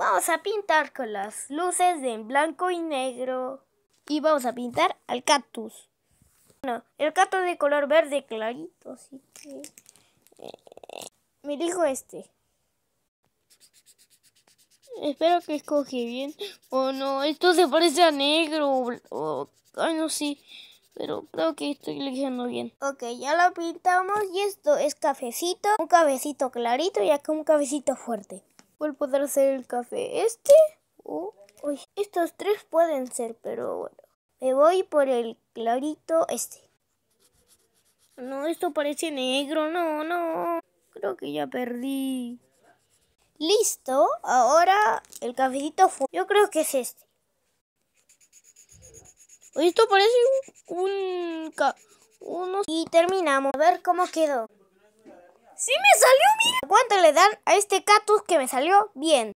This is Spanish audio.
Vamos a pintar con las luces de en blanco y negro. Y vamos a pintar al cactus. Bueno, el cactus de color verde clarito, así que... Eh, me dijo este. Espero que escoge bien. Oh no, esto se parece a negro. ay no, sí. Pero creo que estoy eligiendo bien. Ok, ya lo pintamos y esto es cafecito. Un cabecito clarito y acá un cabecito fuerte puede a poder hacer el café este estos tres pueden ser, pero bueno. Me voy por el clarito este. No, esto parece negro, no, no. Creo que ya perdí. Listo, ahora el cafecito Yo creo que es este. Esto parece un... un Y terminamos, a ver cómo quedó. ¡Sí me salió bien! ¿Cuánto le dan a este cactus que me salió bien?